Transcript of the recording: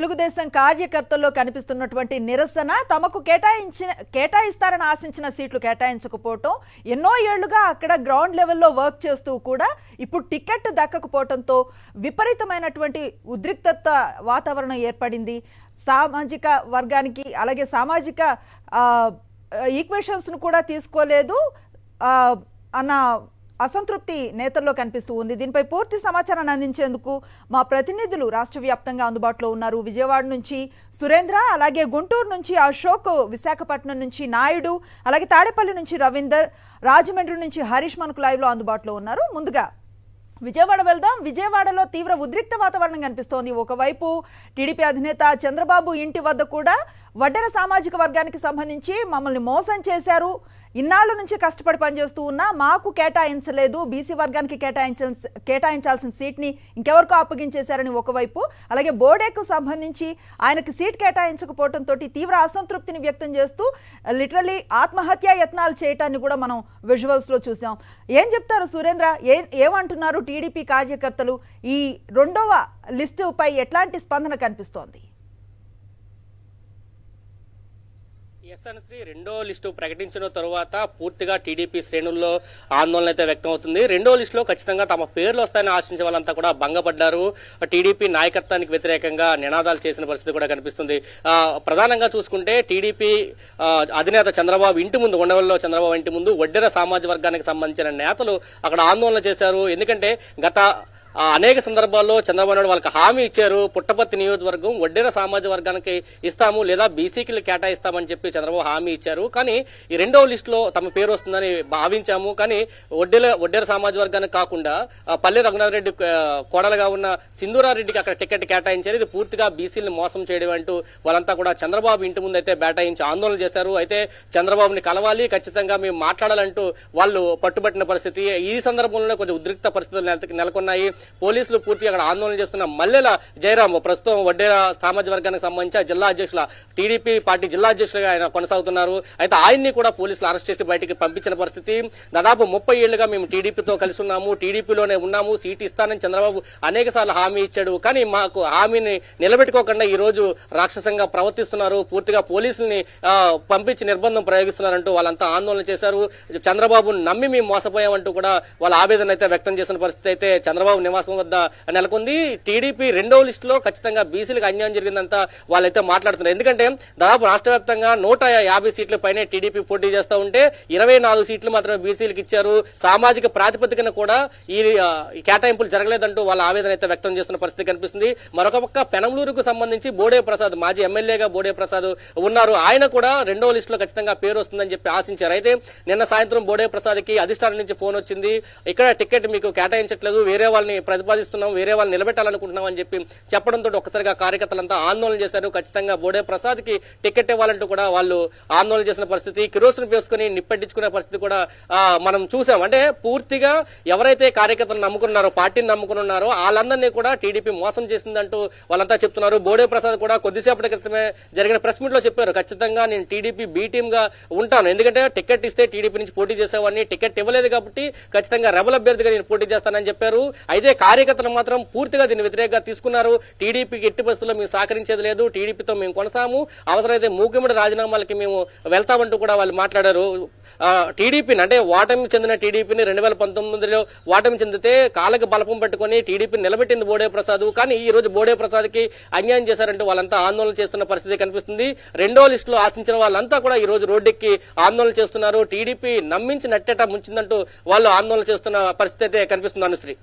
తెలుగుదేశం కార్యకర్తల్లో కనిపిస్తున్నటువంటి నిరసన తమకు కేటాయించిన కేటాయిస్తారని ఆశించిన సీట్లు కేటాయించకపోవటం ఎన్నో ఏళ్లుగా అక్కడ గ్రౌండ్ లెవెల్లో వర్క్ చేస్తూ కూడా ఇప్పుడు టికెట్ దక్కకపోవడంతో విపరీతమైనటువంటి ఉద్రిక్తత వాతావరణం ఏర్పడింది సామాజిక వర్గానికి అలాగే సామాజిక ఈక్వేషన్స్ను కూడా తీసుకోలేదు అన్న అసంతృప్తి నేతల్లో కనిపిస్తూ ఉంది దీనిపై పూర్తి సమాచారాన్ని అందించేందుకు మా ప్రతినిధులు రాష్ట్ర వ్యాప్తంగా అందుబాటులో ఉన్నారు విజయవాడ నుంచి సురేంద్ర అలాగే గుంటూరు నుంచి అశోక్ విశాఖపట్నం నుంచి నాయుడు అలాగే తాడేపల్లి నుంచి రవీందర్ రాజమండ్రి నుంచి హరీష్ మనకు లో అందుబాటులో ఉన్నారు ముందుగా విజయవాడ వెళ్దాం విజయవాడలో తీవ్ర ఉద్రిక్త వాతావరణం కనిపిస్తోంది ఒకవైపు టీడీపీ అధినేత చంద్రబాబు ఇంటి వద్ద కూడా వడ్డర సామాజిక వర్గానికి సంబంధించి మమ్మల్ని మోసం చేశారు ఇన్నాళ్ళ నుంచి కష్టపడి పనిచేస్తూ ఉన్నా మాకు కేటాయించలేదు బీసీ వర్గానికి కేటాయించాల్సి కేటాయించాల్సిన సీట్ని ఇంకెవరికో అప్పగించేశారని ఒకవైపు అలాగే బోడేకు సంబంధించి ఆయనకు సీట్ కేటాయించకపోవడంతో తీవ్ర అసంతృప్తిని వ్యక్తం చేస్తూ లిటరలీ ఆత్మహత్యా యత్నాలు చేయటాన్ని కూడా మనం విజువల్స్లో చూసాం ఏం చెప్తారు సురేంద్ర ఏ ఏమంటున్నారు టీడీపీ కార్యకర్తలు ఈ రెండవ లిస్టుపై ఎట్లాంటి స్పందన కనిపిస్తోంది ఎస్ఎన్శ్రీ రెండో లిస్టు ప్రకటించిన తరువాత పూర్తిగా టీడీపీ శ్రేణుల్లో ఆందోళన అయితే వ్యక్తం అవుతుంది రెండో లిస్టులో ఖచ్చితంగా తమ పేర్లు వస్తాయని ఆశించే వాళ్ళంతా కూడా భంగపడ్డారు టీడీపీ నాయకత్వానికి వ్యతిరేకంగా నినాదాలు చేసిన పరిస్థితి కూడా కనిపిస్తుంది ప్రధానంగా చూసుకుంటే టీడీపీ అధినేత చంద్రబాబు ఇంటి ముందు ఉండవల్లో చంద్రబాబు ఇంటి ముందు వడ్డెర సామాజిక వర్గానికి సంబంధించిన నేతలు అక్కడ ఆందోళన చేశారు ఎందుకంటే గత అనేక సందర్భాల్లో చంద్రబాబు నాయుడు వాళ్ళకి హామీ ఇచ్చారు పుట్టపర్తి నియోజకవర్గం వడ్డెర సామాజిక వర్గానికి ఇస్తాము లేదా బీసీకి కేటాయిస్తామని చెప్పి చంద్రబాబు హామీ ఇచ్చారు కానీ ఈ రెండవ లిస్టులో తమ పేరు వస్తుందని భావించాము కానీ వడ్డేల వడ్డెర సామాజిక వర్గానికి కాకుండా పల్లె రఘునాథరెడ్డి కోడలుగా ఉన్న సింధురారెడ్డికి అక్కడ టికెట్ కేటాయించారు ఇది పూర్తిగా బీసీలను మోసం చేయడం అంటూ వాళ్ళంతా కూడా చంద్రబాబు ఇంటి ముందు అయితే బేటాయించి ఆందోళన చేశారు అయితే చంద్రబాబుని కలవాలి ఖచ్చితంగా మేము మాట్లాడాలంటూ వాళ్ళు పట్టుబట్టిన పరిస్థితి ఈ సందర్భంలో కొంచెం ఉద్రిక్త పరిస్థితులు నెలకొన్నాయి పోలీసులు పూర్తిగా అక్కడ ఆందోళన చేస్తున్న మల్లెల జయరాము ప్రస్తుతం వడ్డేర సామాజిక వర్గానికి సంబంధించి జిల్లా అధ్యక్షుల టీడీపీ పార్టీ జిల్లా అధ్యక్షులుగా ఆయన కొనసాగుతున్నారు అయితే ఆయన్ని కూడా పోలీసులు అరెస్ట్ చేసి బయటికి పంపించిన పరిస్థితి దాదాపు ముప్పై ఏళ్లుగా మేము టీడీపీతో కలిసి ఉన్నాము టీడీపీలోనే ఉన్నాము సీట్ ఇస్తానని చంద్రబాబు అనేక హామీ ఇచ్చాడు కానీ మాకు హామీని నిలబెట్టుకోకుండా ఈ రోజు రాక్షసంగా ప్రవర్తిస్తున్నారు పూర్తిగా పోలీసుల్ని పంపించి నిర్బంధం ప్రయోగిస్తున్నారంటూ వాళ్ళంతా ఆందోళన చేశారు చంద్రబాబును నమ్మి మేము మోసపోయామంటూ కూడా వాళ్ళ ఆవేదన అయితే వ్యక్తం చేసిన పరిస్థితి అయితే చంద్రబాబు నివాసం వద్ద నెలకొంది టీడీపీ రెండో లిస్టులో ఖచ్చితంగా బీసీలకు అన్యాయం జరిగిందంతా వాళ్ళైతే మాట్లాడుతున్నారు ఎందుకంటే దాదాపు రాష్ట్ర వ్యాప్తంగా నూట యాభై సీట్ల పైనే టీడీపీ పోటీ చేస్తూ ఉంటే ఇరవై నాలుగు సీట్లు మాత్రమే బీసీలకు ఇచ్చారు సామాజిక ప్రాతిపదికన కూడా ఈ కేటాయింపులు జరగలేదంటూ వాళ్ళ ఆవేదన అయితే వ్యక్తం చేస్తున్న పరిస్థితి కనిపిస్తుంది మరొక పక్క పెనంలూరుకు సంబంధించి బోడే ప్రసాద్ మాజీ ఎమ్మెల్యేగా బోడే ప్రసాద్ ఉన్నారు ఆయన కూడా రెండో లిస్టులో ఖచ్చితంగా పేరు వస్తుందని చెప్పి ఆశించారు అయితే నిన్న సాయంత్రం బోడే ప్రసాద్ కి అధిష్టానం నుంచి ఫోన్ వచ్చింది ఇక్కడ టికెట్ మీకు కేటాయించట్లేదు వేరే వాళ్ళని ప్రతిపాదిస్తున్నాం వేరే వాళ్ళు నిలబెట్టాలనుకుంటున్నాం అని చెప్పి చెప్పడంతో ఒక్కసారిగా కార్యకర్తలంతా ఆందోళన చేశారు ఖచ్చితంగా బోడే ప్రసాద్కి టికెట్ ఇవ్వాలంటూ కూడా వాళ్ళు ఆందోళన చేసిన పరిస్థితి కిరోసిన్ పేసుకుని నిప్పట్టించుకునే పరిస్థితి కూడా మనం చూసాం అంటే పూర్తిగా ఎవరైతే కార్యకర్తలు నమ్ముకున్నారో పార్టీని నమ్ముకున్నారో వాళ్ళందరినీ కూడా టీడీపీ మోసం చేసిందంటూ వాళ్ళంతా చెప్తున్నారు బోడే ప్రసాద్ కూడా కొద్దిసేపటి క్రితమే జరిగిన ప్రెస్ మీట్ లో చెప్పారు ఖచ్చితంగా నేను టీడీపీ బీ టీమ్ గా ఉంటాను ఎందుకంటే టికెట్ ఇస్తే టీడీపీ నుంచి పోటీ చేసేవాడిని టికెట్ ఇవ్వలేదు కాబట్టి ఖచ్చితంగా రెబల్ అభ్యర్థిగా నేను పోటీ చేస్తానని చెప్పారు అయితే అయితే కార్యకర్తలు మాత్రం పూర్తిగా దీన్ని వ్యతిరేకంగా తీసుకున్నారు టీడీపీకి ఎట్టి పరిస్థితుల్లో మేము సహకరించేది లేదు టీడీపీతో మేము కొనసాము అవసరమైతే మూకిముడి రాజీనామాలకి మేము వెళ్తామంటూ కూడా వాళ్ళు మాట్లాడారు టీడీపీని అంటే ఓటమి చెందిన టీడీపీని రెండు వేల పంతొమ్మిదిలో ఓటమి చెందితే కాళ్ళకి బలపం పెట్టుకుని టీడీపీని నిలబెట్టింది బోడే ప్రసాద్ కానీ ఈ రోజు బోడే ప్రసాద్ కి అన్యాయం చేశారంటే వాళ్ళంతా ఆందోళన చేస్తున్న పరిస్థితి కనిపిస్తుంది రెండో లిస్టులో ఆశించిన వాళ్ళంతా కూడా ఈ రోజు రోడ్డెక్కి ఆందోళన చేస్తున్నారు టీడీపీ నమ్మించి ముంచిందంటూ వాళ్ళు ఆందోళన చేస్తున్న పరిస్థితి అయితే కనిపిస్తుంది అనుశ్రీ